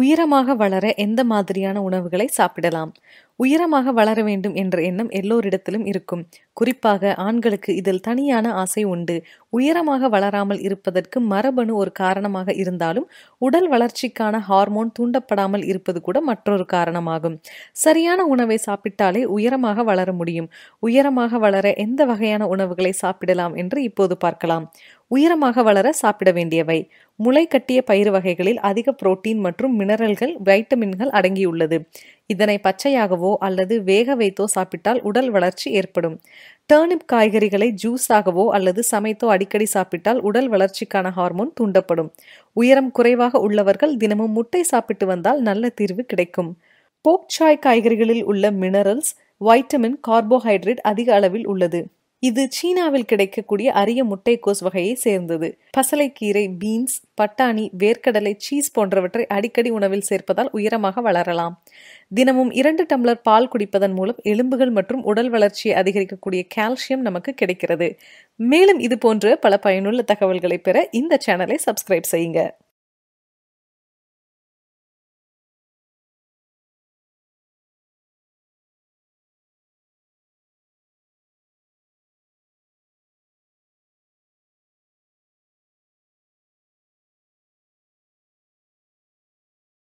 உயரமாக வளர எந்த மாதிரியான உணவுகளை சாப்பிடலாம் உயரமாக வளர வேண்டும் என்ற எண்ணம் எல்லோரிடத்திலும் இருக்கும் குறிப்பாக ஆண்களுக்கு இதில் தனியான ஆசை உண்டு உயரமாக வளராமல் இருப்பதற்கு மரபணு ஒரு காரணமாக இருந்தாலும் உடல் வளர்ச்சிக்கான ஹார்மோன் தூண்டப்படாமல் இருப்பது கூட மற்றொரு காரணமாகும் சரியான உணவை சாப்பிட்டாலே உயரமாக வளர முடியும் உயரமாக வளர எந்த வகையான உணவுகளை சாப்பிடலாம் என்று இப்போது பார்க்கலாம் உயரமாக வளர சாப்பிட வேண்டியவை முளை கட்டிய பயிறு வகைகளில் அதிக புரோட்டீன் மற்றும் மினரல்கள் வைட்டமின்கள் அடங்கியுள்ளது இதனை பச்சையாகவோ அல்லது வேக வைத்தோ சாப்பிட்டால் உடல் வளர்ச்சி ஏற்படும் டர்னிப் காய்கறிகளை ஜூஸாகவோ அல்லது சமைத்தோ அடிக்கடி சாப்பிட்டால் உடல் வளர்ச்சிக்கான ஹார்மோன் தூண்டப்படும் உயரம் குறைவாக உள்ளவர்கள் தினமும் முட்டை சாப்பிட்டு வந்தால் நல்ல தீர்வு கிடைக்கும் போக்சாய் காய்கறிகளில் உள்ள மினரல்ஸ் வைட்டமின் கார்போஹைட்ரேட் அதிக அளவில் உள்ளது இது சீனாவில் கிடைக்கக்கூடிய அரிய முட்டைக்கோஸ் வகையை சேர்ந்தது பசலைக்கீரை பீன்ஸ் பட்டாணி வேர்க்கடலை சீஸ் போன்றவற்றை அடிக்கடி உணவில் சேர்ப்பதால் உயரமாக வளரலாம் தினமும் இரண்டு டம்ளர் பால் குடிப்பதன் மூலம் எலும்புகள் மற்றும் உடல் வளர்ச்சியை அதிகரிக்கக்கூடிய கால்சியம் நமக்கு கிடைக்கிறது மேலும் இது போன்ற பல பயனுள்ள தகவல்களை பெற இந்த சேனலை சப்ஸ்கிரைப் செய்யுங்க